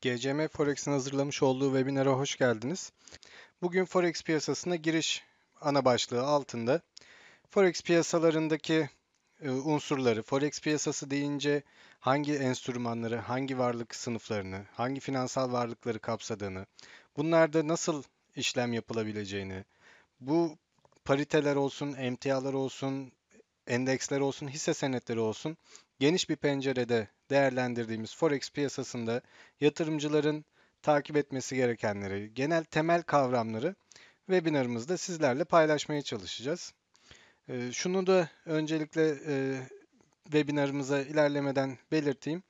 GCM Forex'in hazırlamış olduğu webinara hoş geldiniz. Bugün Forex piyasasına giriş ana başlığı altında Forex piyasalarındaki e, unsurları, Forex piyasası deyince hangi enstrümanları, hangi varlık sınıflarını, hangi finansal varlıkları kapsadığını, bunlarda nasıl işlem yapılabileceğini, bu pariteler olsun, emtialar olsun, endeksler olsun, hisse senetleri olsun geniş bir pencerede değerlendirdiğimiz forex piyasasında yatırımcıların takip etmesi gerekenleri, genel temel kavramları webinarımızda sizlerle paylaşmaya çalışacağız. Ee, şunu da öncelikle e, webinarımıza ilerlemeden belirteyim.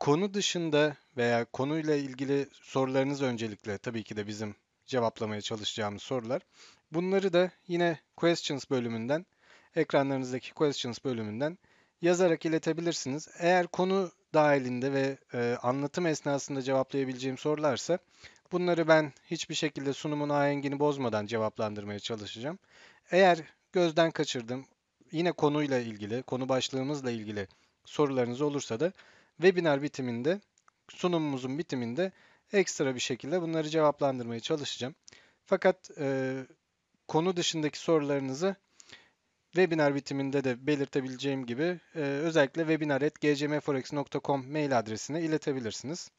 Konu dışında veya konuyla ilgili sorularınız öncelikle tabii ki de bizim cevaplamaya çalışacağımız sorular. Bunları da yine questions bölümünden, ekranlarınızdaki questions bölümünden yazarak iletebilirsiniz. Eğer konu dahilinde ve e, anlatım esnasında cevaplayabileceğim sorularsa bunları ben hiçbir şekilde sunumun ahengini bozmadan cevaplandırmaya çalışacağım. Eğer gözden kaçırdım, yine konuyla ilgili, konu başlığımızla ilgili sorularınız olursa da webinar bitiminde, sunumumuzun bitiminde ekstra bir şekilde bunları cevaplandırmaya çalışacağım. Fakat e, konu dışındaki sorularınızı webinar bitiminde de belirtebileceğim gibi e, özellikle webinar.gcmforex.com mail adresine iletebilirsiniz.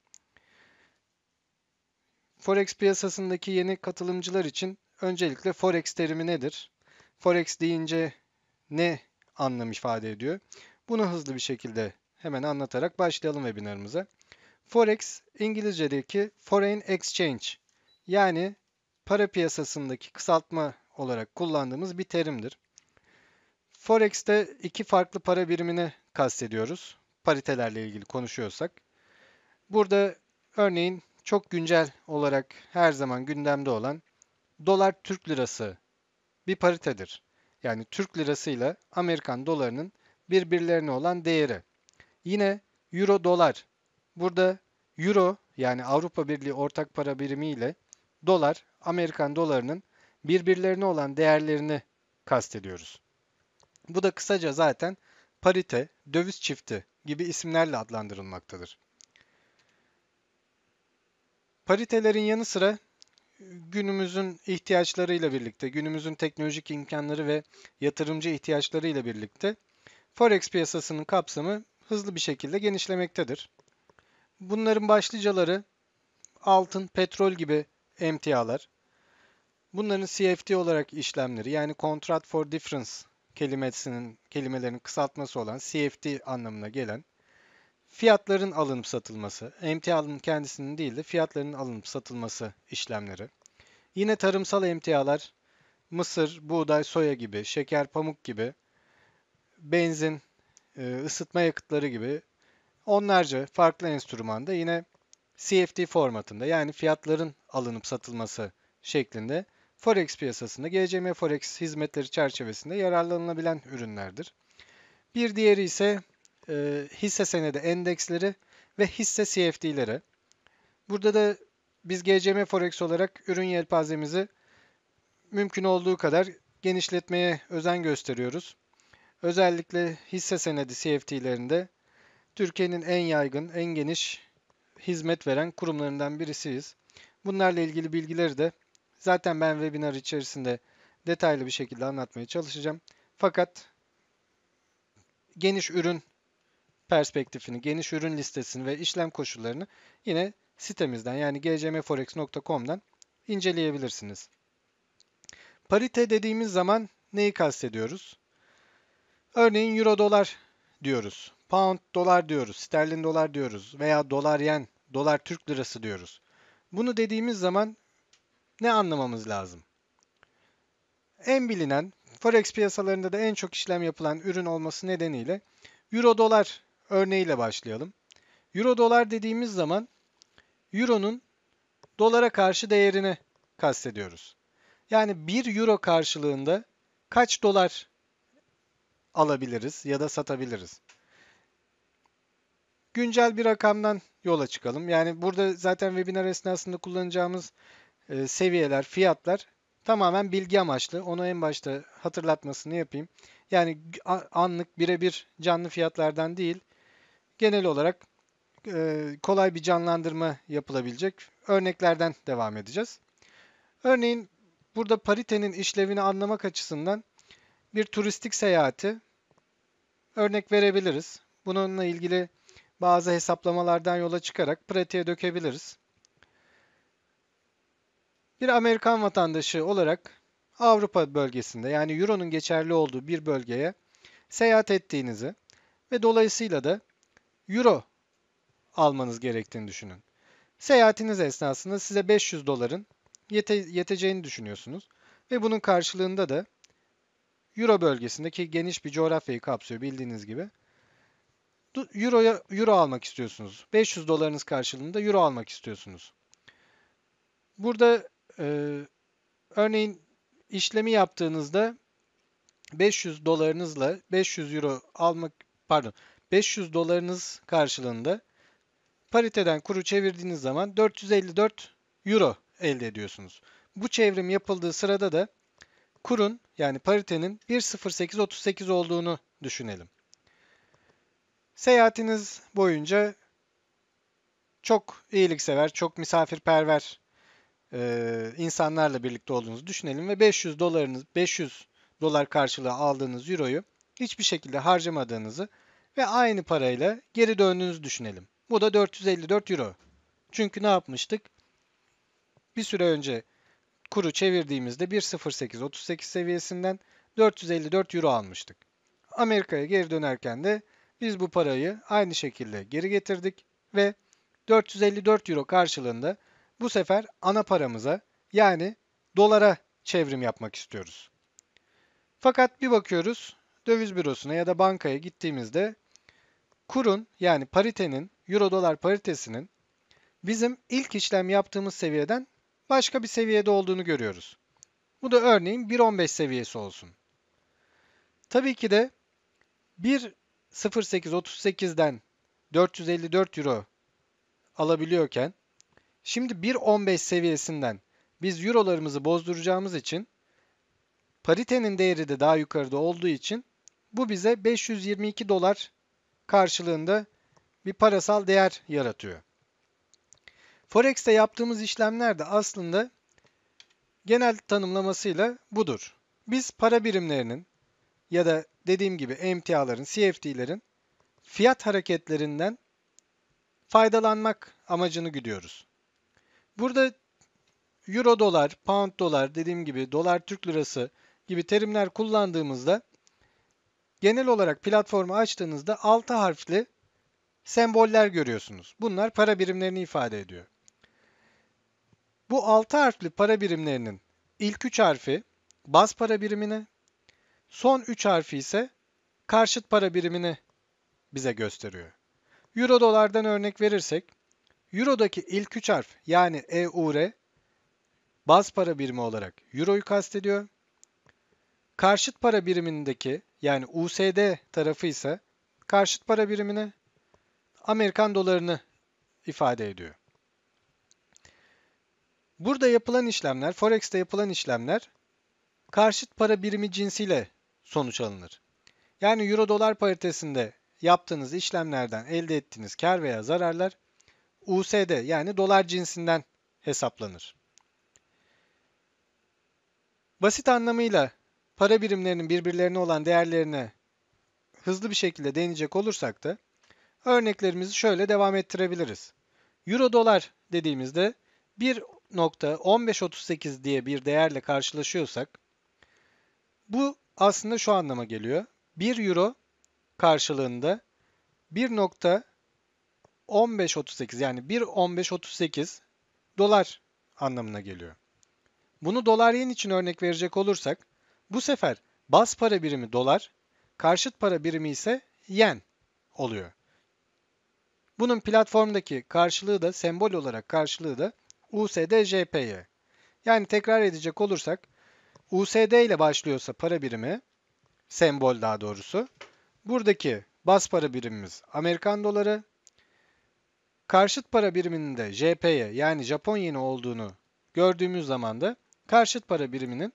Forex piyasasındaki yeni katılımcılar için öncelikle Forex terimi nedir? Forex deyince ne anlam ifade ediyor? Bunu hızlı bir şekilde hemen anlatarak başlayalım webinarımıza. Forex İngilizce'deki Foreign Exchange yani para piyasasındaki kısaltma olarak kullandığımız bir terimdir. Forex'te iki farklı para birimini kastediyoruz. Paritelerle ilgili konuşuyorsak. Burada örneğin çok güncel olarak her zaman gündemde olan dolar Türk lirası bir paritedir. Yani Türk lirası ile Amerikan dolarının birbirlerine olan değeri. Yine euro dolar. Burada euro yani Avrupa Birliği ortak para birimi ile dolar, Amerikan dolarının birbirlerine olan değerlerini kastediyoruz. Bu da kısaca zaten parite, döviz çifti gibi isimlerle adlandırılmaktadır. Paritelerin yanı sıra günümüzün ihtiyaçlarıyla birlikte, günümüzün teknolojik imkanları ve yatırımcı ihtiyaçlarıyla birlikte forex piyasasının kapsamı hızlı bir şekilde genişlemektedir. Bunların başlıcaları altın, petrol gibi emtialar. Bunların CFD olarak işlemleri yani Contract for Difference kelimesinin kelimelerin kısaltması olan CFD anlamına gelen fiyatların alınıp satılması, emtianın kendisinin değil de fiyatların alınıp satılması işlemleri. Yine tarımsal emtialar mısır, buğday, soya gibi, şeker, pamuk gibi, benzin, e, ısıtma yakıtları gibi onlarca farklı enstrümanda yine CFD formatında yani fiyatların alınıp satılması şeklinde Forex piyasasında GCM Forex hizmetleri çerçevesinde yararlanılabilen ürünlerdir. Bir diğeri ise e, hisse senedi endeksleri ve hisse CFD'lere. Burada da biz GCM Forex olarak ürün yelpazemizi mümkün olduğu kadar genişletmeye özen gösteriyoruz. Özellikle hisse senedi CFD'lerinde Türkiye'nin en yaygın, en geniş hizmet veren kurumlarından birisiyiz. Bunlarla ilgili bilgileri de zaten ben webinar içerisinde detaylı bir şekilde anlatmaya çalışacağım. Fakat geniş ürün perspektifini, geniş ürün listesini ve işlem koşullarını yine sitemizden yani gcmforex.com'dan inceleyebilirsiniz. Parite dediğimiz zaman neyi kastediyoruz? Örneğin euro dolar diyoruz pound dolar diyoruz, sterlin dolar diyoruz veya dolar yen, dolar Türk lirası diyoruz. Bunu dediğimiz zaman ne anlamamız lazım? En bilinen, forex piyasalarında da en çok işlem yapılan ürün olması nedeniyle euro dolar örneğiyle başlayalım. Euro dolar dediğimiz zaman euronun dolara karşı değerini kastediyoruz. Yani 1 euro karşılığında kaç dolar alabiliriz ya da satabiliriz? güncel bir rakamdan yola çıkalım. Yani burada zaten webinar esnasında kullanacağımız e, seviyeler, fiyatlar tamamen bilgi amaçlı. Onu en başta hatırlatmasını yapayım. Yani anlık birebir canlı fiyatlardan değil, genel olarak e, kolay bir canlandırma yapılabilecek örneklerden devam edeceğiz. Örneğin burada paritenin işlevini anlamak açısından bir turistik seyahati örnek verebiliriz. Bununla ilgili bazı hesaplamalardan yola çıkarak pratiğe dökebiliriz. Bir Amerikan vatandaşı olarak Avrupa bölgesinde yani Euro'nun geçerli olduğu bir bölgeye seyahat ettiğinizi ve dolayısıyla da Euro almanız gerektiğini düşünün. Seyahatiniz esnasında size 500 doların yete yeteceğini düşünüyorsunuz ve bunun karşılığında da Euro bölgesindeki geniş bir coğrafyayı kapsıyor bildiğiniz gibi Euro'ya Euro almak istiyorsunuz. 500 dolarınız karşılığında Euro almak istiyorsunuz. Burada e, örneğin işlemi yaptığınızda 500 dolarınızla 500 euro almak pardon 500 dolarınız karşılığında pariteden kuru çevirdiğiniz zaman 454 euro elde ediyorsunuz. Bu çevrim yapıldığı sırada da kurun yani paritenin 1.0838 olduğunu düşünelim. Seyahatiniz boyunca çok iyiliksever, çok misafirperver e, insanlarla birlikte olduğunuzu düşünelim ve 500 dolarınız 500 dolar karşılığı aldığınız euroyu hiçbir şekilde harcamadığınızı ve aynı parayla geri döndüğünüzü düşünelim. Bu da 454 euro. Çünkü ne yapmıştık? Bir süre önce kuru çevirdiğimizde 1.0838 seviyesinden 454 euro almıştık. Amerika'ya geri dönerken de biz bu parayı aynı şekilde geri getirdik ve 454 euro karşılığında bu sefer ana paramıza yani dolara çevrim yapmak istiyoruz. Fakat bir bakıyoruz döviz bürosuna ya da bankaya gittiğimizde kurun yani paritenin euro dolar paritesinin bizim ilk işlem yaptığımız seviyeden başka bir seviyede olduğunu görüyoruz. Bu da örneğin 1.15 seviyesi olsun. Tabii ki de bir 08.38'den 454 euro alabiliyorken şimdi 1.15 seviyesinden biz eurolarımızı bozduracağımız için paritenin değeri de daha yukarıda olduğu için bu bize 522 dolar karşılığında bir parasal değer yaratıyor. Forex'te yaptığımız işlemler de aslında genel tanımlamasıyla budur. Biz para birimlerinin ya da dediğim gibi emtiaların, CFD'lerin fiyat hareketlerinden faydalanmak amacını güdüyoruz. Burada euro dolar, pound dolar dediğim gibi dolar Türk lirası gibi terimler kullandığımızda genel olarak platformu açtığınızda 6 harfli semboller görüyorsunuz. Bunlar para birimlerini ifade ediyor. Bu 6 harfli para birimlerinin ilk 3 harfi baz para birimine, Son 3 harfi ise karşıt para birimini bize gösteriyor. Euro dolardan örnek verirsek, Euro'daki ilk 3 harf yani EUR baz para birimi olarak Euro'yu kastediyor. Karşıt para birimindeki yani USD tarafı ise karşıt para birimini Amerikan dolarını ifade ediyor. Burada yapılan işlemler, Forex'te yapılan işlemler karşıt para birimi cinsiyle sonuç alınır. Yani euro dolar paritesinde yaptığınız işlemlerden elde ettiğiniz kar veya zararlar USD yani dolar cinsinden hesaplanır. Basit anlamıyla para birimlerinin birbirlerine olan değerlerine hızlı bir şekilde değinecek olursak da örneklerimizi şöyle devam ettirebiliriz. Euro dolar dediğimizde 1.1538 diye bir değerle karşılaşıyorsak bu aslında şu anlama geliyor. 1 euro karşılığında 1.1538 yani 1.1538 dolar anlamına geliyor. Bunu dolar yen için örnek verecek olursak bu sefer bas para birimi dolar, karşıt para birimi ise yen oluyor. Bunun platformdaki karşılığı da sembol olarak karşılığı da USDJPY Yani tekrar edecek olursak USD ile başlıyorsa para birimi, sembol daha doğrusu, buradaki bas para birimimiz Amerikan doları, karşıt para biriminin de JP'ye yani Japon yeni olduğunu gördüğümüz zaman da karşıt para biriminin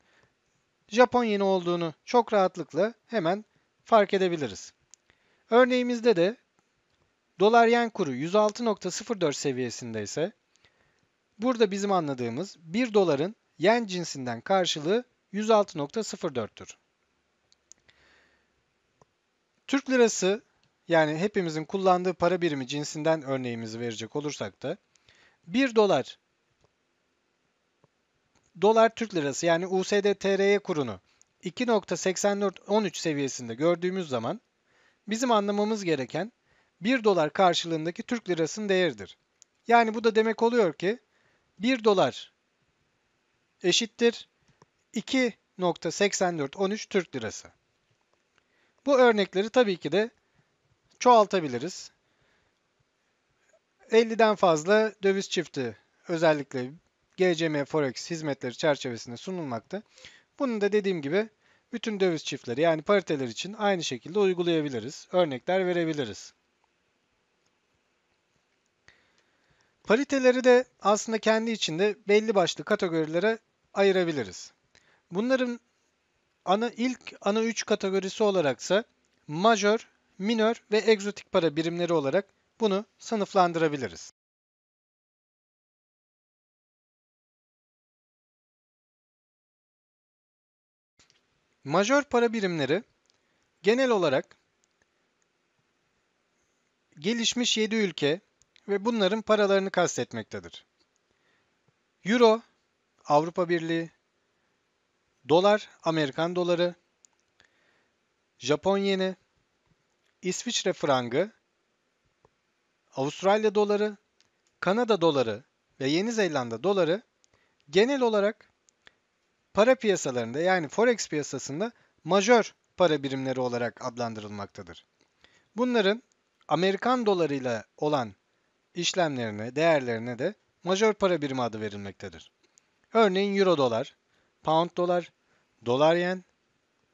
Japon yeni olduğunu çok rahatlıkla hemen fark edebiliriz. Örneğimizde de dolar yen kuru 106.04 seviyesinde ise burada bizim anladığımız 1 doların yen cinsinden karşılığı 106.04'tür. Türk lirası yani hepimizin kullandığı para birimi cinsinden örneğimizi verecek olursak da 1 dolar dolar Türk lirası yani USD TRY kurunu 2.8413 seviyesinde gördüğümüz zaman bizim anlamamız gereken 1 dolar karşılığındaki Türk lirasının değeridir. Yani bu da demek oluyor ki 1 dolar eşittir 2.8413 Türk Lirası. Bu örnekleri tabii ki de çoğaltabiliriz. 50'den fazla döviz çifti özellikle GCM Forex hizmetleri çerçevesinde sunulmakta. Bunu da dediğim gibi bütün döviz çiftleri yani pariteler için aynı şekilde uygulayabiliriz. Örnekler verebiliriz. Pariteleri de aslında kendi içinde belli başlı kategorilere ayırabiliriz. Bunların ana ilk ana 3 kategorisi olaraksa majör, minör ve egzotik para birimleri olarak bunu sınıflandırabiliriz. Majör para birimleri genel olarak gelişmiş 7 ülke ve bunların paralarını kastetmektedir. Euro, Avrupa Birliği, Dolar, Amerikan doları, Japon yeni, İsviçre frangı, Avustralya doları, Kanada doları ve Yeni Zelanda doları genel olarak para piyasalarında yani forex piyasasında majör para birimleri olarak adlandırılmaktadır. Bunların Amerikan dolarıyla olan işlemlerine, değerlerine de majör para birimi adı verilmektedir. Örneğin euro dolar, pound dolar, dolar yen,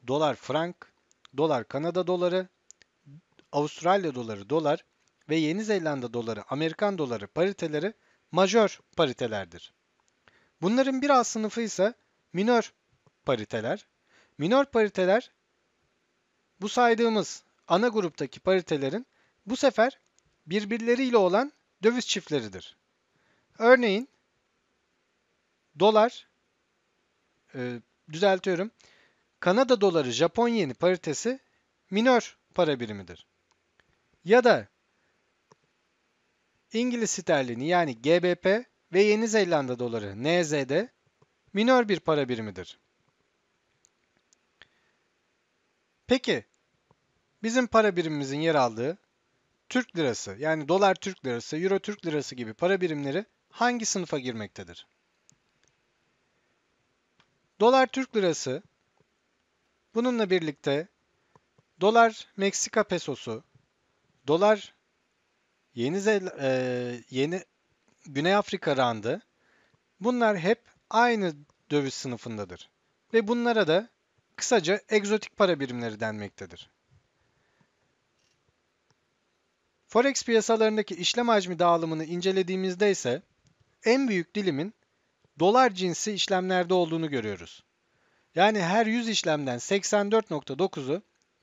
dolar frank, dolar Kanada doları, Avustralya doları dolar ve Yeni Zelanda doları Amerikan doları pariteleri majör paritelerdir. Bunların bir alt sınıfı ise minör pariteler. Minör pariteler bu saydığımız ana gruptaki paritelerin bu sefer birbirleriyle olan döviz çiftleridir. Örneğin dolar e, düzeltiyorum. Kanada doları Japon yeni paritesi minör para birimidir. Ya da İngiliz sterlini yani GBP ve Yeni Zelanda doları NZD minör bir para birimidir. Peki bizim para birimimizin yer aldığı Türk lirası yani dolar Türk lirası, euro Türk lirası gibi para birimleri hangi sınıfa girmektedir? Dolar Türk Lirası, bununla birlikte dolar Meksika pesosu, dolar Yeni Zel e, Yeni Güney Afrika randı. Bunlar hep aynı döviz sınıfındadır ve bunlara da kısaca egzotik para birimleri denmektedir. Forex piyasalarındaki işlem hacmi dağılımını incelediğimizde ise en büyük dilimin dolar cinsi işlemlerde olduğunu görüyoruz. Yani her 100 işlemden 84.9'u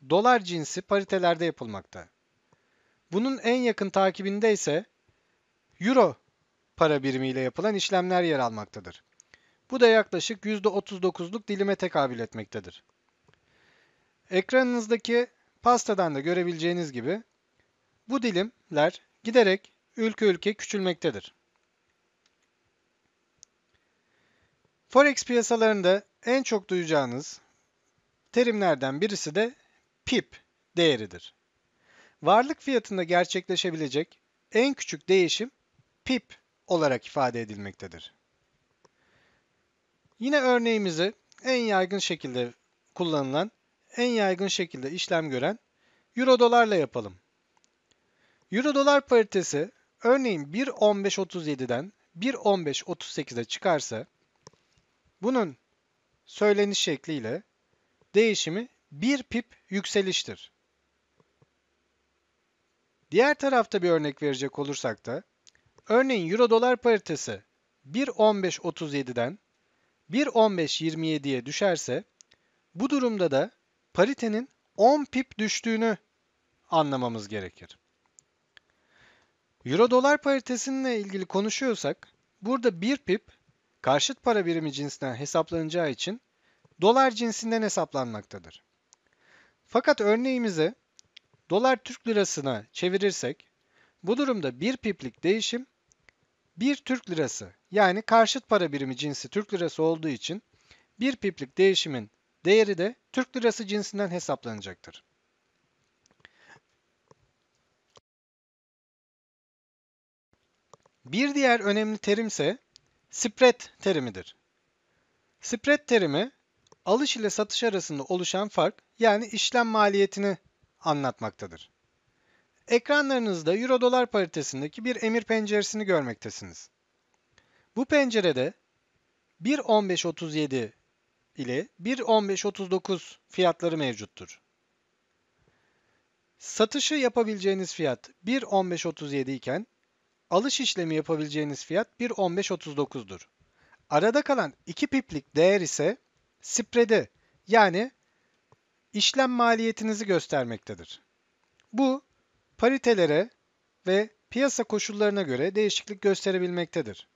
dolar cinsi paritelerde yapılmakta. Bunun en yakın takibinde ise euro para birimiyle yapılan işlemler yer almaktadır. Bu da yaklaşık %39'luk dilime tekabül etmektedir. Ekranınızdaki pastadan da görebileceğiniz gibi bu dilimler giderek ülke ülke küçülmektedir. Forex piyasalarında en çok duyacağınız terimlerden birisi de pip değeridir. Varlık fiyatında gerçekleşebilecek en küçük değişim pip olarak ifade edilmektedir. Yine örneğimizi en yaygın şekilde kullanılan, en yaygın şekilde işlem gören euro dolarla yapalım. Euro dolar paritesi örneğin 1.1537'den 1.1538'e çıkarsa bunun söyleniş şekliyle değişimi 1 pip yükseliştir. Diğer tarafta bir örnek verecek olursak da örneğin euro dolar paritesi 1.1537'den 1.1527'ye düşerse bu durumda da paritenin 10 pip düştüğünü anlamamız gerekir. Euro dolar paritesininle ilgili konuşuyorsak burada 1 pip karşıt para birimi cinsinden hesaplanacağı için dolar cinsinden hesaplanmaktadır. Fakat örneğimizi dolar Türk lirasına çevirirsek bu durumda bir piplik değişim 1 Türk lirası yani karşıt para birimi cinsi Türk lirası olduğu için 1 piplik değişimin değeri de Türk lirası cinsinden hesaplanacaktır. Bir diğer önemli terim ise Spread terimidir. Spread terimi alış ile satış arasında oluşan fark yani işlem maliyetini anlatmaktadır. Ekranlarınızda euro dolar paritesindeki bir emir penceresini görmektesiniz. Bu pencerede 1.1537 ile 1.1539 fiyatları mevcuttur. Satışı yapabileceğiniz fiyat 1.1537 iken alış işlemi yapabileceğiniz fiyat 1.15.39'dur. Arada kalan 2 piplik değer ise spredi yani işlem maliyetinizi göstermektedir. Bu paritelere ve piyasa koşullarına göre değişiklik gösterebilmektedir.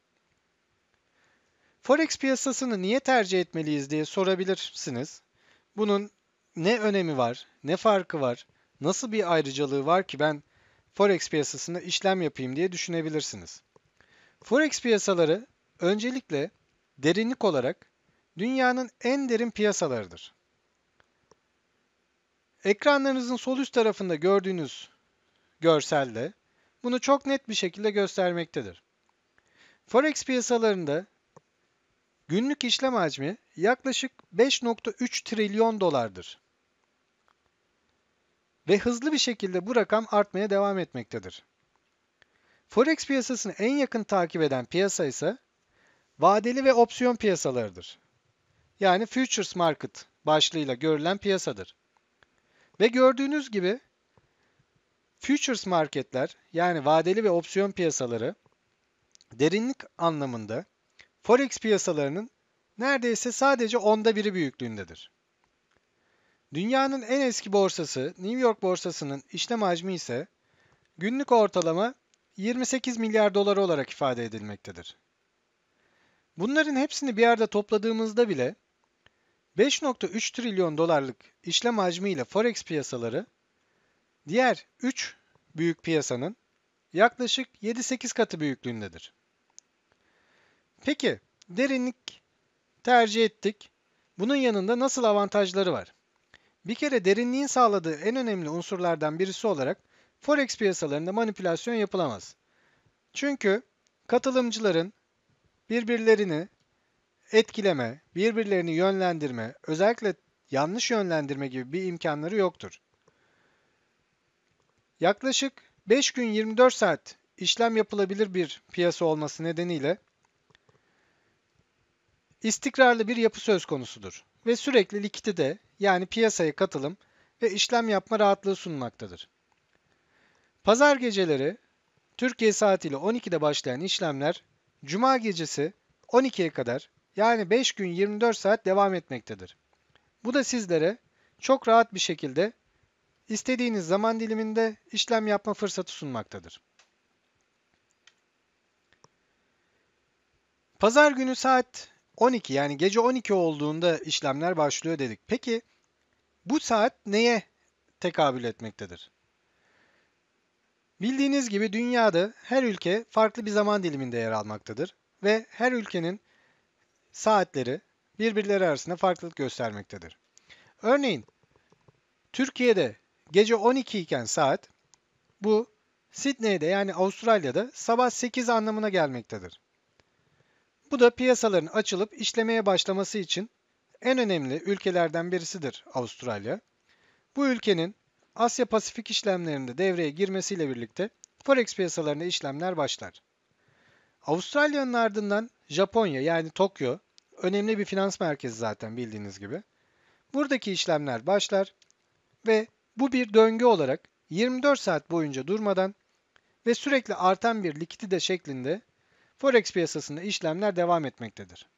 Forex piyasasını niye tercih etmeliyiz diye sorabilirsiniz. Bunun ne önemi var, ne farkı var, nasıl bir ayrıcalığı var ki ben forex piyasasında işlem yapayım diye düşünebilirsiniz. Forex piyasaları öncelikle derinlik olarak dünyanın en derin piyasalarıdır. Ekranlarınızın sol üst tarafında gördüğünüz görselde bunu çok net bir şekilde göstermektedir. Forex piyasalarında günlük işlem hacmi yaklaşık 5.3 trilyon dolardır ve hızlı bir şekilde bu rakam artmaya devam etmektedir. Forex piyasasını en yakın takip eden piyasa ise vadeli ve opsiyon piyasalarıdır. Yani futures market başlığıyla görülen piyasadır. Ve gördüğünüz gibi futures marketler yani vadeli ve opsiyon piyasaları derinlik anlamında forex piyasalarının neredeyse sadece onda biri büyüklüğündedir. Dünyanın en eski borsası New York borsasının işlem hacmi ise günlük ortalama 28 milyar dolar olarak ifade edilmektedir. Bunların hepsini bir arada topladığımızda bile 5.3 trilyon dolarlık işlem hacmi ile forex piyasaları diğer 3 büyük piyasanın yaklaşık 7-8 katı büyüklüğündedir. Peki derinlik tercih ettik. Bunun yanında nasıl avantajları var? Bir kere derinliğin sağladığı en önemli unsurlardan birisi olarak forex piyasalarında manipülasyon yapılamaz. Çünkü katılımcıların birbirlerini etkileme, birbirlerini yönlendirme, özellikle yanlış yönlendirme gibi bir imkanları yoktur. Yaklaşık 5 gün 24 saat işlem yapılabilir bir piyasa olması nedeniyle istikrarlı bir yapı söz konusudur ve sürekli likidite yani piyasaya katılım ve işlem yapma rahatlığı sunmaktadır. Pazar geceleri Türkiye saatiyle 12'de başlayan işlemler cuma gecesi 12'ye kadar yani 5 gün 24 saat devam etmektedir. Bu da sizlere çok rahat bir şekilde istediğiniz zaman diliminde işlem yapma fırsatı sunmaktadır. Pazar günü saat 12 yani gece 12 olduğunda işlemler başlıyor dedik. Peki bu saat neye tekabül etmektedir? Bildiğiniz gibi dünyada her ülke farklı bir zaman diliminde yer almaktadır ve her ülkenin saatleri birbirleri arasında farklılık göstermektedir. Örneğin Türkiye'de gece 12 iken saat bu Sydney'de yani Avustralya'da sabah 8 anlamına gelmektedir. Bu da piyasaların açılıp işlemeye başlaması için en önemli ülkelerden birisidir Avustralya. Bu ülkenin Asya Pasifik işlemlerinde devreye girmesiyle birlikte forex piyasalarında işlemler başlar. Avustralya'nın ardından Japonya yani Tokyo önemli bir finans merkezi zaten bildiğiniz gibi. Buradaki işlemler başlar ve bu bir döngü olarak 24 saat boyunca durmadan ve sürekli artan bir likidite şeklinde Forex piyasasında işlemler devam etmektedir.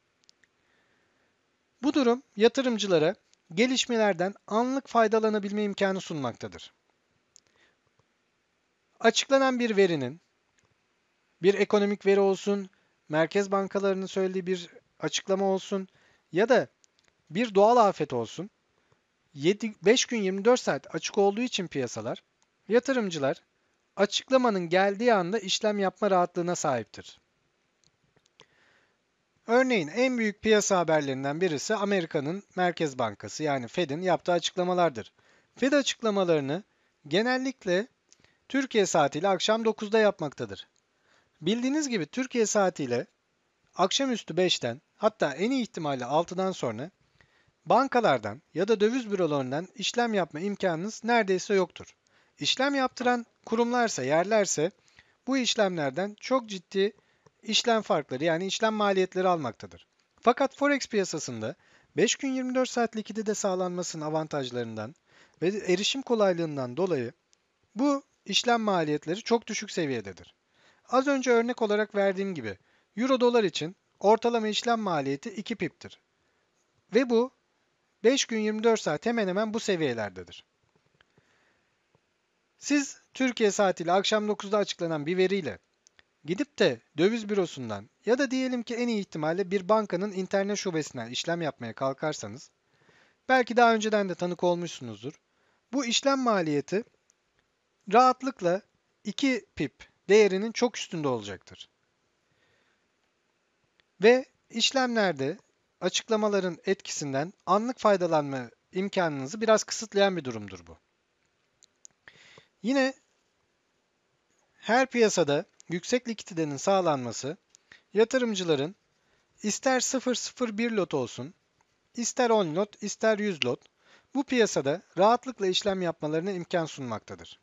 Bu durum yatırımcılara gelişmelerden anlık faydalanabilme imkanı sunmaktadır. Açıklanan bir verinin bir ekonomik veri olsun, merkez bankalarının söylediği bir açıklama olsun ya da bir doğal afet olsun. 7, 5 gün 24 saat açık olduğu için piyasalar, yatırımcılar açıklamanın geldiği anda işlem yapma rahatlığına sahiptir. Örneğin en büyük piyasa haberlerinden birisi Amerika'nın Merkez Bankası yani Fed'in yaptığı açıklamalardır. Fed açıklamalarını genellikle Türkiye saatiyle akşam 9'da yapmaktadır. Bildiğiniz gibi Türkiye saatiyle akşamüstü 5'ten hatta en iyi ihtimalle 6'dan sonra bankalardan ya da döviz bürolarından işlem yapma imkanınız neredeyse yoktur. İşlem yaptıran kurumlarsa, yerlerse bu işlemlerden çok ciddi işlem farkları yani işlem maliyetleri almaktadır. Fakat forex piyasasında 5 gün 24 saat likidite sağlanmasının avantajlarından ve erişim kolaylığından dolayı bu işlem maliyetleri çok düşük seviyededir. Az önce örnek olarak verdiğim gibi euro dolar için ortalama işlem maliyeti 2 pip'tir. Ve bu 5 gün 24 saat hemen hemen bu seviyelerdedir. Siz Türkiye saatiyle akşam 9'da açıklanan bir veriyle Gidip de döviz bürosundan ya da diyelim ki en iyi ihtimalle bir bankanın internet şubesinden işlem yapmaya kalkarsanız belki daha önceden de tanık olmuşsunuzdur. Bu işlem maliyeti rahatlıkla 2 pip değerinin çok üstünde olacaktır. Ve işlemlerde açıklamaların etkisinden anlık faydalanma imkanınızı biraz kısıtlayan bir durumdur bu. Yine her piyasada yüksek likiditenin sağlanması yatırımcıların ister 001 lot olsun, ister 10 lot, ister 100 lot bu piyasada rahatlıkla işlem yapmalarına imkan sunmaktadır.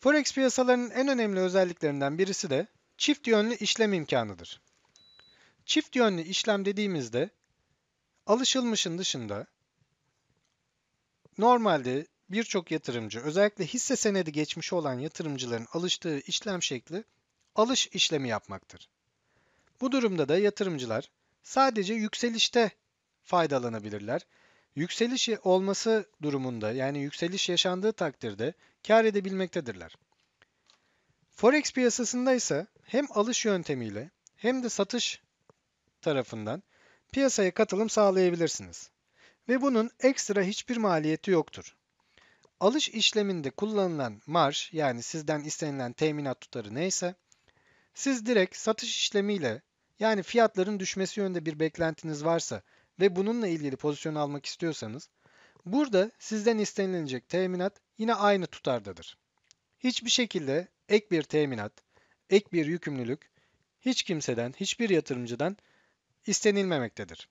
Forex piyasalarının en önemli özelliklerinden birisi de çift yönlü işlem imkanıdır. Çift yönlü işlem dediğimizde alışılmışın dışında normalde birçok yatırımcı, özellikle hisse senedi geçmişi olan yatırımcıların alıştığı işlem şekli alış işlemi yapmaktır. Bu durumda da yatırımcılar sadece yükselişte faydalanabilirler. Yükseliş olması durumunda yani yükseliş yaşandığı takdirde kar edebilmektedirler. Forex piyasasında ise hem alış yöntemiyle hem de satış tarafından piyasaya katılım sağlayabilirsiniz. Ve bunun ekstra hiçbir maliyeti yoktur. Alış işleminde kullanılan marj yani sizden istenilen teminat tutarı neyse siz direkt satış işlemiyle yani fiyatların düşmesi yönde bir beklentiniz varsa ve bununla ilgili pozisyon almak istiyorsanız burada sizden istenilecek teminat yine aynı tutardadır. Hiçbir şekilde ek bir teminat, ek bir yükümlülük hiç kimseden, hiçbir yatırımcıdan istenilmemektedir.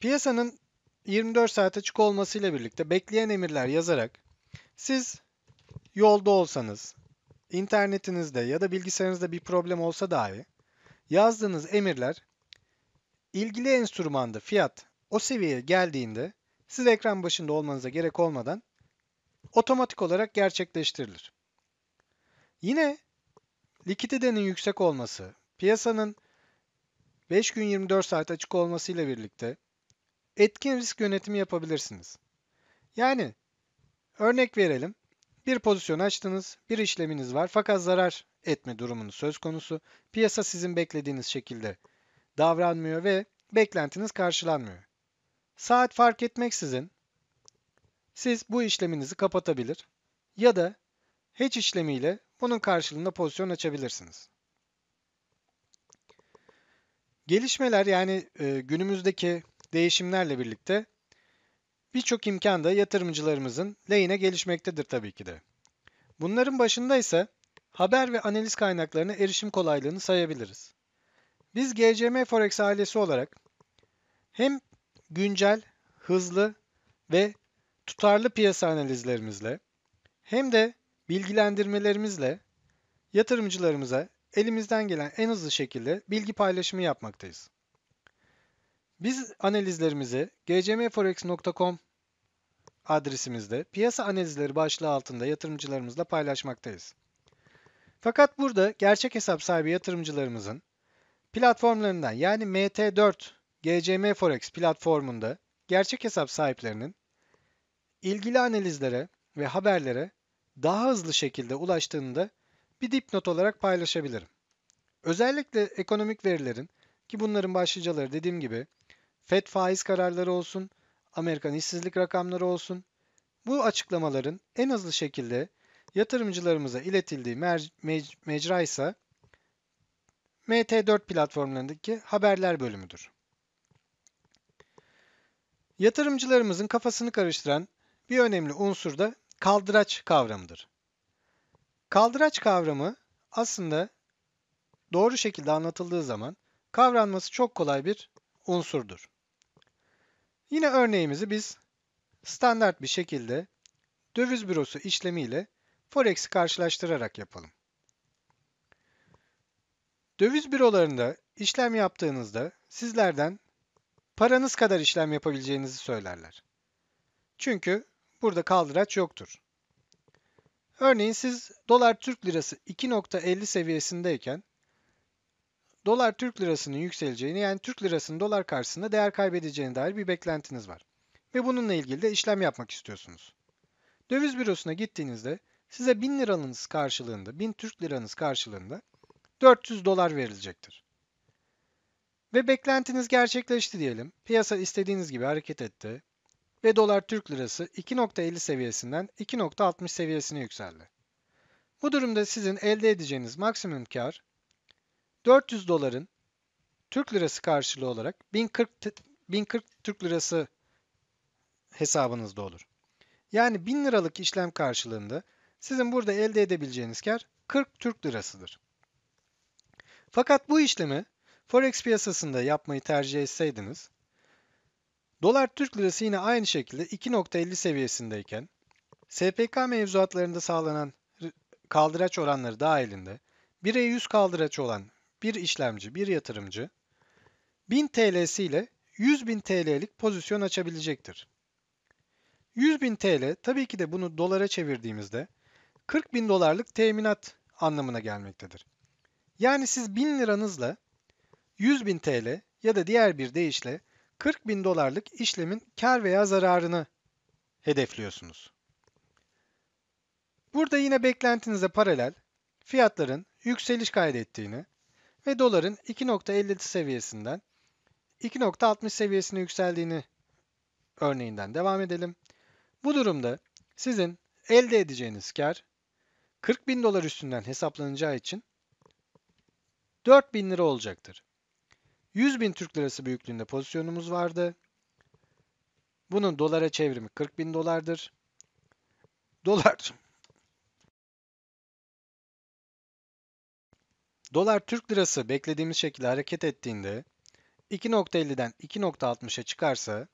Piyasanın 24 saat açık olmasıyla birlikte bekleyen emirler yazarak siz yolda olsanız, internetinizde ya da bilgisayarınızda bir problem olsa dahi yazdığınız emirler ilgili enstrümanda fiyat o seviyeye geldiğinde siz ekran başında olmanıza gerek olmadan otomatik olarak gerçekleştirilir. Yine likiditenin yüksek olması, piyasanın 5 gün 24 saat açık olmasıyla birlikte etkin risk yönetimi yapabilirsiniz. Yani örnek verelim. Bir pozisyon açtınız, bir işleminiz var fakat zarar etme durumunu söz konusu. Piyasa sizin beklediğiniz şekilde davranmıyor ve beklentiniz karşılanmıyor. Saat fark etmeksizin siz bu işleminizi kapatabilir ya da hiç işlemiyle bunun karşılığında pozisyon açabilirsiniz. Gelişmeler yani e, günümüzdeki değişimlerle birlikte birçok imkan da yatırımcılarımızın lehine gelişmektedir tabii ki de. Bunların başında ise haber ve analiz kaynaklarına erişim kolaylığını sayabiliriz. Biz GCM Forex ailesi olarak hem güncel, hızlı ve tutarlı piyasa analizlerimizle hem de bilgilendirmelerimizle yatırımcılarımıza elimizden gelen en hızlı şekilde bilgi paylaşımı yapmaktayız. Biz analizlerimizi gcmforex.com adresimizde piyasa analizleri başlığı altında yatırımcılarımızla paylaşmaktayız. Fakat burada gerçek hesap sahibi yatırımcılarımızın platformlarından yani MT4 GCM Forex platformunda gerçek hesap sahiplerinin ilgili analizlere ve haberlere daha hızlı şekilde ulaştığında da bir dipnot olarak paylaşabilirim. Özellikle ekonomik verilerin ki bunların başlıcaları dediğim gibi FED faiz kararları olsun, Amerikan işsizlik rakamları olsun. Bu açıklamaların en hızlı şekilde yatırımcılarımıza iletildiği mec mecra ise MT4 platformlarındaki haberler bölümüdür. Yatırımcılarımızın kafasını karıştıran bir önemli unsur da kaldıraç kavramıdır. Kaldıraç kavramı aslında doğru şekilde anlatıldığı zaman kavranması çok kolay bir unsurdur. Yine örneğimizi biz standart bir şekilde döviz bürosu işlemiyle Forex'i karşılaştırarak yapalım. Döviz bürolarında işlem yaptığınızda sizlerden paranız kadar işlem yapabileceğinizi söylerler. Çünkü burada kaldıraç yoktur. Örneğin siz dolar Türk lirası 2.50 seviyesindeyken dolar Türk lirasının yükseleceğini yani Türk lirasının dolar karşısında değer kaybedeceğine dair bir beklentiniz var. Ve bununla ilgili de işlem yapmak istiyorsunuz. Döviz bürosuna gittiğinizde size 1000 liranız karşılığında, 1000 Türk liranız karşılığında 400 dolar verilecektir. Ve beklentiniz gerçekleşti diyelim. Piyasa istediğiniz gibi hareket etti ve dolar Türk lirası 2.50 seviyesinden 2.60 seviyesine yükseldi. Bu durumda sizin elde edeceğiniz maksimum kar 400 doların Türk lirası karşılığı olarak 1040, 1040 Türk lirası hesabınızda olur. Yani 1000 liralık işlem karşılığında sizin burada elde edebileceğiniz kar 40 Türk lirasıdır. Fakat bu işlemi Forex piyasasında yapmayı tercih etseydiniz, dolar Türk lirası yine aynı şekilde 2.50 seviyesindeyken, SPK mevzuatlarında sağlanan kaldıraç oranları dahilinde 1'e 100 kaldıraç olan bir işlemci, bir yatırımcı 1000 TL'si ile 100.000 TL'lik pozisyon açabilecektir. 100.000 TL tabii ki de bunu dolara çevirdiğimizde 40.000 dolarlık teminat anlamına gelmektedir. Yani siz 1000 liranızla 100.000 TL ya da diğer bir deyişle 40.000 dolarlık işlemin kar veya zararını hedefliyorsunuz. Burada yine beklentinize paralel fiyatların yükseliş kaydettiğini ve doların 2.50 seviyesinden 2.60 seviyesine yükseldiğini örneğinden devam edelim. Bu durumda sizin elde edeceğiniz kar 40 bin dolar üstünden hesaplanacağı için 4 bin lira olacaktır. 100 bin Türk lirası büyüklüğünde pozisyonumuz vardı. Bunun dolara çevrimi 40 bin dolardır. Dolar Dolar Türk Lirası beklediğimiz şekilde hareket ettiğinde 2.50'den 2.60'a çıkarsa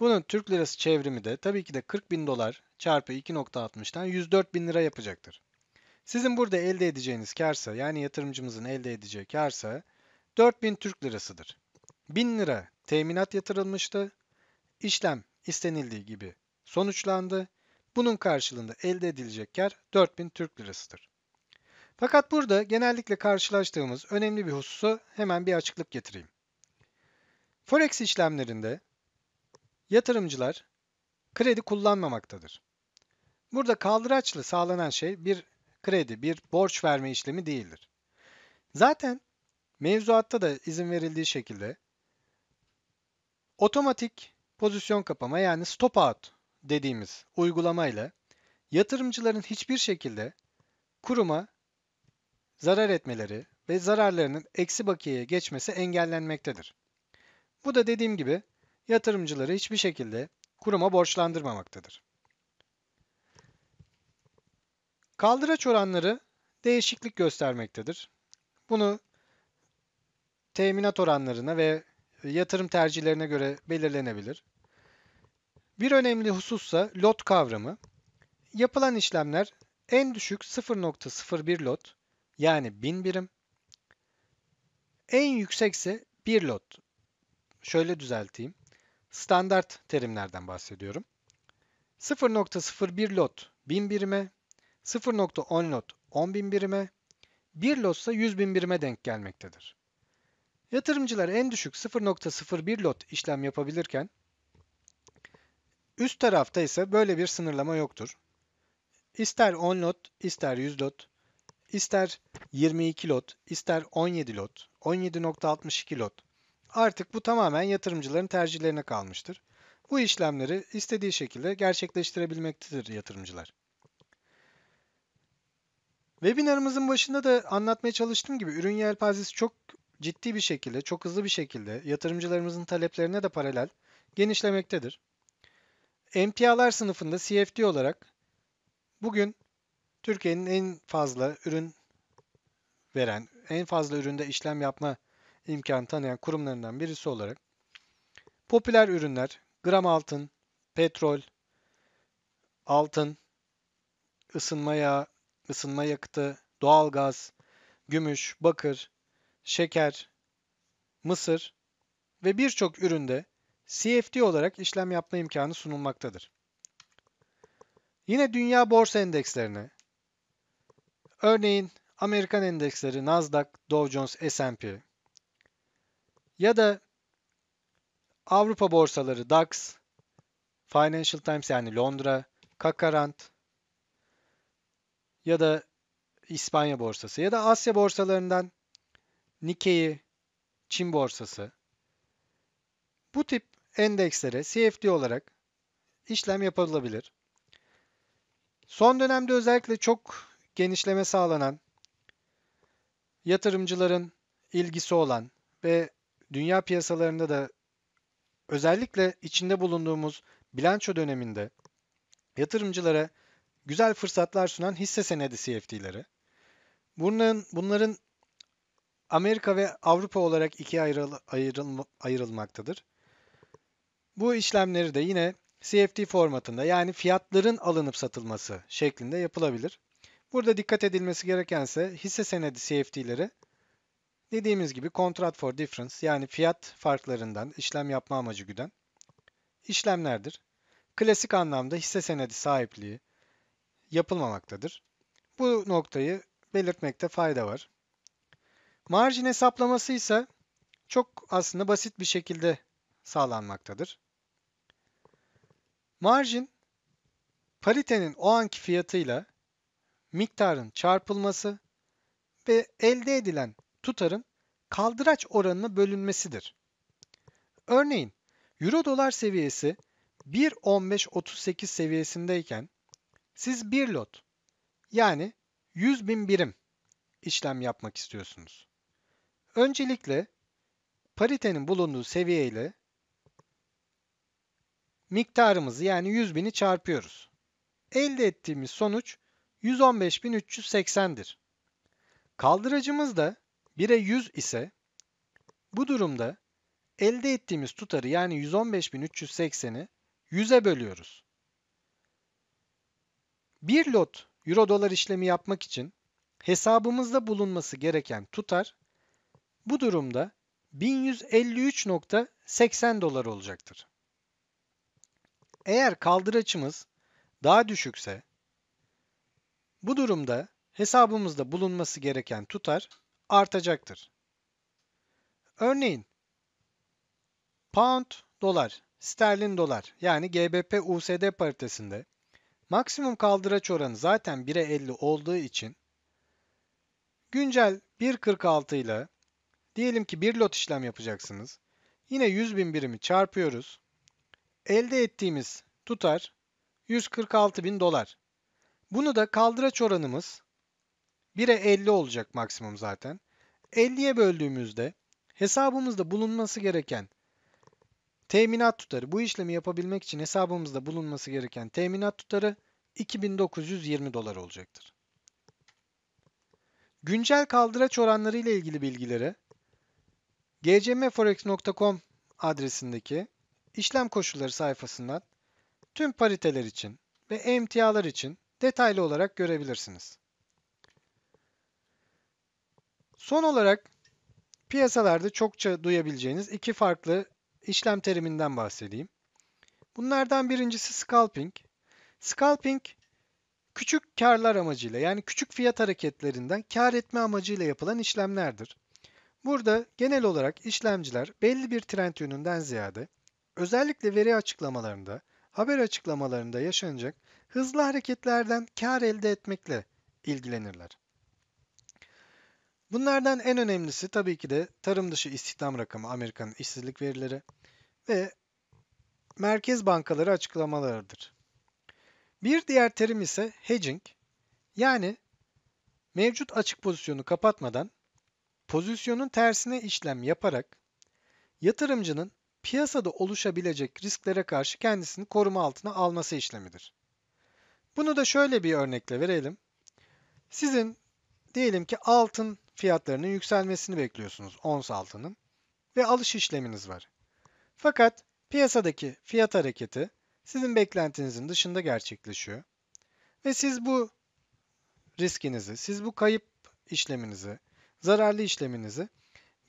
bunun Türk Lirası çevrimi de tabii ki de 40 bin dolar çarpı 2.60'dan 104 bin lira yapacaktır. Sizin burada elde edeceğiniz karsa yani yatırımcımızın elde edeceği karsa 4000 Türk Lirasıdır. 1000 lira teminat yatırılmıştı. İşlem istenildiği gibi sonuçlandı. Bunun karşılığında elde edilecek kar 4000 Türk Lirasıdır. Fakat burada genellikle karşılaştığımız önemli bir hususu hemen bir açıklık getireyim. Forex işlemlerinde yatırımcılar kredi kullanmamaktadır. Burada kaldıraçlı sağlanan şey bir kredi, bir borç verme işlemi değildir. Zaten mevzuatta da izin verildiği şekilde otomatik pozisyon kapama yani stop out dediğimiz uygulamayla yatırımcıların hiçbir şekilde kuruma zarar etmeleri ve zararlarının eksi bakiyeye geçmesi engellenmektedir. Bu da dediğim gibi yatırımcıları hiçbir şekilde kuruma borçlandırmamaktadır. Kaldıraç oranları değişiklik göstermektedir. Bunu teminat oranlarına ve yatırım tercihlerine göre belirlenebilir. Bir önemli husussa lot kavramı. Yapılan işlemler en düşük 0.01 lot yani 1000 birim. En yüksekse 1 lot. Şöyle düzelteyim. Standart terimlerden bahsediyorum. 0.01 lot 1000 birime, 0.10 lot 10.000 birime, 1 lot ise 100.000 birime denk gelmektedir. Yatırımcılar en düşük 0.01 lot işlem yapabilirken üst tarafta ise böyle bir sınırlama yoktur. İster 10 lot, ister 100 lot, İster 22 lot, ister 17 lot, 17.62 lot. Artık bu tamamen yatırımcıların tercihlerine kalmıştır. Bu işlemleri istediği şekilde gerçekleştirebilmektedir yatırımcılar. Webinarımızın başında da anlatmaya çalıştığım gibi ürün yelpazesi çok ciddi bir şekilde, çok hızlı bir şekilde yatırımcılarımızın taleplerine de paralel genişlemektedir. MPA'lar sınıfında CFD olarak bugün Türkiye'nin en fazla ürün veren, en fazla üründe işlem yapma imkanı tanıyan kurumlarından birisi olarak popüler ürünler, gram altın, petrol, altın, ısınma yağı, ısınma yakıtı, doğalgaz, gümüş, bakır, şeker, mısır ve birçok üründe CFD olarak işlem yapma imkanı sunulmaktadır. Yine dünya borsa endekslerine, Örneğin Amerikan endeksleri Nasdaq, Dow Jones, S&P ya da Avrupa borsaları DAX, Financial Times yani Londra, CAC ya da İspanya borsası ya da Asya borsalarından Nikkei, Çin borsası. Bu tip endekslere CFD olarak işlem yapılabilir. Son dönemde özellikle çok genişleme sağlanan, yatırımcıların ilgisi olan ve dünya piyasalarında da özellikle içinde bulunduğumuz bilanço döneminde yatırımcılara güzel fırsatlar sunan hisse senedi CFD'leri. Bunların, bunların Amerika ve Avrupa olarak ikiye ayrıl, ayrıl, ayrılmaktadır. Bu işlemleri de yine CFD formatında yani fiyatların alınıp satılması şeklinde yapılabilir. Burada dikkat edilmesi gerekense hisse senedi CFD'leri dediğimiz gibi contract for difference yani fiyat farklarından işlem yapma amacı güden işlemlerdir. Klasik anlamda hisse senedi sahipliği yapılmamaktadır. Bu noktayı belirtmekte fayda var. Marjin hesaplaması ise çok aslında basit bir şekilde sağlanmaktadır. Marjin paritenin o anki fiyatıyla miktarın çarpılması ve elde edilen tutarın kaldıraç oranına bölünmesidir. Örneğin Euro dolar seviyesi 1.15.38 seviyesindeyken siz bir lot yani 100 bin birim işlem yapmak istiyorsunuz. Öncelikle paritenin bulunduğu seviye ile miktarımızı yani 100 bini çarpıyoruz. Elde ettiğimiz sonuç 115.380'dir. Kaldıracımız da 1'e 100 ise bu durumda elde ettiğimiz tutarı yani 115.380'i 100'e bölüyoruz. Bir lot euro dolar işlemi yapmak için hesabımızda bulunması gereken tutar bu durumda 1153.80 dolar olacaktır. Eğer kaldıraçımız daha düşükse bu durumda hesabımızda bulunması gereken tutar artacaktır. Örneğin pound dolar, sterlin dolar yani GBP USD paritesinde maksimum kaldıraç oranı zaten 1'e 50 olduğu için güncel 1.46 ile diyelim ki bir lot işlem yapacaksınız. Yine 100 bin birimi çarpıyoruz. Elde ettiğimiz tutar 146 bin dolar. Bunu da kaldıraç oranımız 1'e 50 olacak maksimum zaten. 50'ye böldüğümüzde hesabımızda bulunması gereken teminat tutarı, bu işlemi yapabilmek için hesabımızda bulunması gereken teminat tutarı 2920 dolar olacaktır. Güncel kaldıraç oranları ile ilgili bilgileri gcmforex.com adresindeki işlem koşulları sayfasından tüm pariteler için ve emtialar için detaylı olarak görebilirsiniz. Son olarak piyasalarda çokça duyabileceğiniz iki farklı işlem teriminden bahsedeyim. Bunlardan birincisi scalping. Scalping küçük karlar amacıyla yani küçük fiyat hareketlerinden kar etme amacıyla yapılan işlemlerdir. Burada genel olarak işlemciler belli bir trend yönünden ziyade özellikle veri açıklamalarında haber açıklamalarında yaşanacak hızlı hareketlerden kar elde etmekle ilgilenirler. Bunlardan en önemlisi tabii ki de tarım dışı istihdam rakamı Amerika'nın işsizlik verileri ve merkez bankaları açıklamalarıdır. Bir diğer terim ise hedging yani mevcut açık pozisyonu kapatmadan pozisyonun tersine işlem yaparak yatırımcının piyasada oluşabilecek risklere karşı kendisini koruma altına alması işlemidir. Bunu da şöyle bir örnekle verelim. Sizin diyelim ki altın fiyatlarının yükselmesini bekliyorsunuz ons altının ve alış işleminiz var. Fakat piyasadaki fiyat hareketi sizin beklentinizin dışında gerçekleşiyor. Ve siz bu riskinizi, siz bu kayıp işleminizi, zararlı işleminizi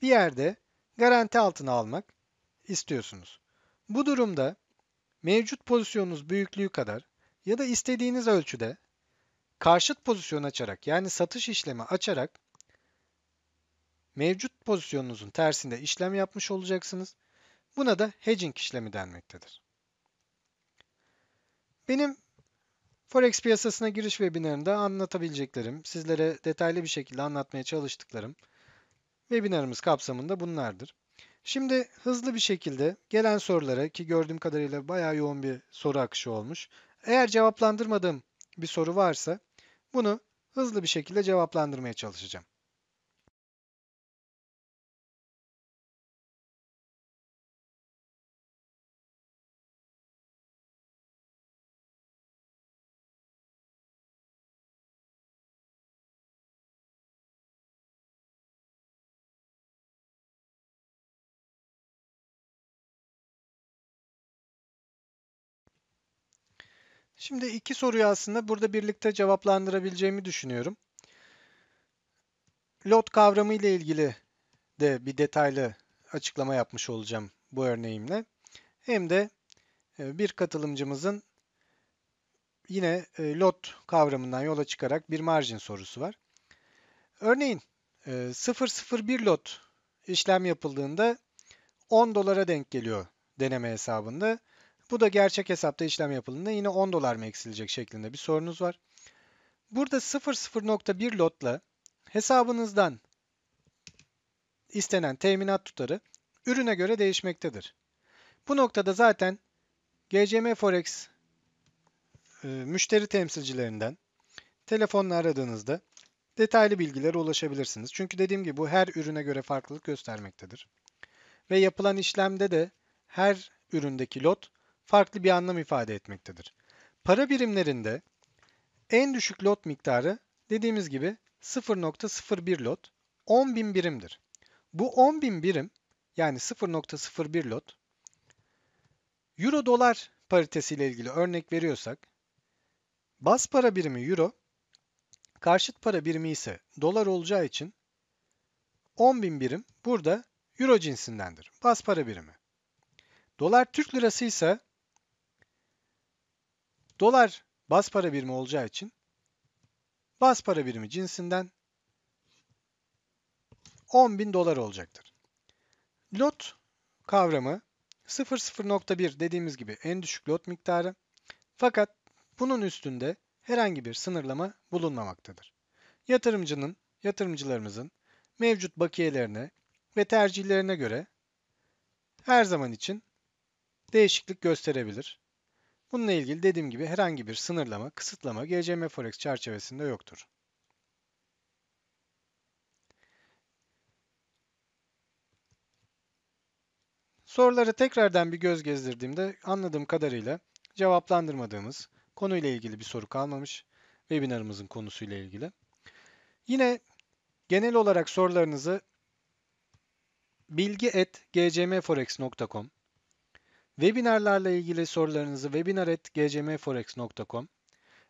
bir yerde garanti altına almak istiyorsunuz. Bu durumda mevcut pozisyonunuz büyüklüğü kadar ya da istediğiniz ölçüde karşıt pozisyon açarak yani satış işlemi açarak mevcut pozisyonunuzun tersinde işlem yapmış olacaksınız. Buna da hedging işlemi denmektedir. Benim Forex piyasasına giriş webinarında anlatabileceklerim, sizlere detaylı bir şekilde anlatmaya çalıştıklarım webinarımız kapsamında bunlardır. Şimdi hızlı bir şekilde gelen sorulara ki gördüğüm kadarıyla bayağı yoğun bir soru akışı olmuş. Eğer cevaplandırmadığım bir soru varsa bunu hızlı bir şekilde cevaplandırmaya çalışacağım. Şimdi iki soruyu aslında burada birlikte cevaplandırabileceğimi düşünüyorum. Lot kavramı ile ilgili de bir detaylı açıklama yapmış olacağım bu örneğimle. Hem de e, bir katılımcımızın yine e, lot kavramından yola çıkarak bir margin sorusu var. Örneğin 001 e, lot işlem yapıldığında 10 dolara denk geliyor deneme hesabında. Bu da gerçek hesapta işlem yapıldığında yine 10 dolar mı eksilecek şeklinde bir sorunuz var. Burada 0.0.1 lotla hesabınızdan istenen teminat tutarı ürüne göre değişmektedir. Bu noktada zaten GCM Forex e, müşteri temsilcilerinden telefonla aradığınızda detaylı bilgilere ulaşabilirsiniz. Çünkü dediğim gibi bu her ürüne göre farklılık göstermektedir. Ve yapılan işlemde de her üründeki lot farklı bir anlam ifade etmektedir. Para birimlerinde en düşük lot miktarı dediğimiz gibi 0.01 lot 10.000 birimdir. Bu 10.000 birim yani 0.01 lot euro dolar paritesi ile ilgili örnek veriyorsak bas para birimi euro karşıt para birimi ise dolar olacağı için 10.000 birim burada euro cinsindendir. Bas para birimi. Dolar Türk lirası ise Dolar baz para birimi olacağı için baz para birimi cinsinden 10.000 dolar olacaktır. Lot kavramı 0.0.1 dediğimiz gibi en düşük lot miktarı fakat bunun üstünde herhangi bir sınırlama bulunmamaktadır. Yatırımcının, yatırımcılarımızın mevcut bakiyelerine ve tercihlerine göre her zaman için değişiklik gösterebilir. Bununla ilgili dediğim gibi herhangi bir sınırlama, kısıtlama GCM Forex çerçevesinde yoktur. Soruları tekrardan bir göz gezdirdiğimde anladığım kadarıyla cevaplandırmadığımız konuyla ilgili bir soru kalmamış webinarımızın konusuyla ilgili. Yine genel olarak sorularınızı bilgi@gcmforex.com Webinarlarla ilgili sorularınızı webinar.gcmforex.com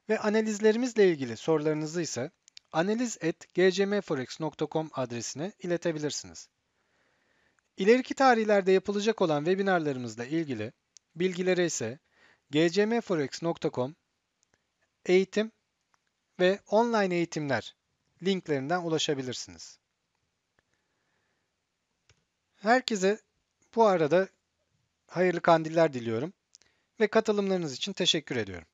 ve analizlerimizle ilgili sorularınızı ise analiz.gcmforex.com adresine iletebilirsiniz. İleriki tarihlerde yapılacak olan webinarlarımızla ilgili bilgilere ise gcmforex.com eğitim ve online eğitimler linklerinden ulaşabilirsiniz. Herkese bu arada hayırlı kandiller diliyorum ve katılımlarınız için teşekkür ediyorum.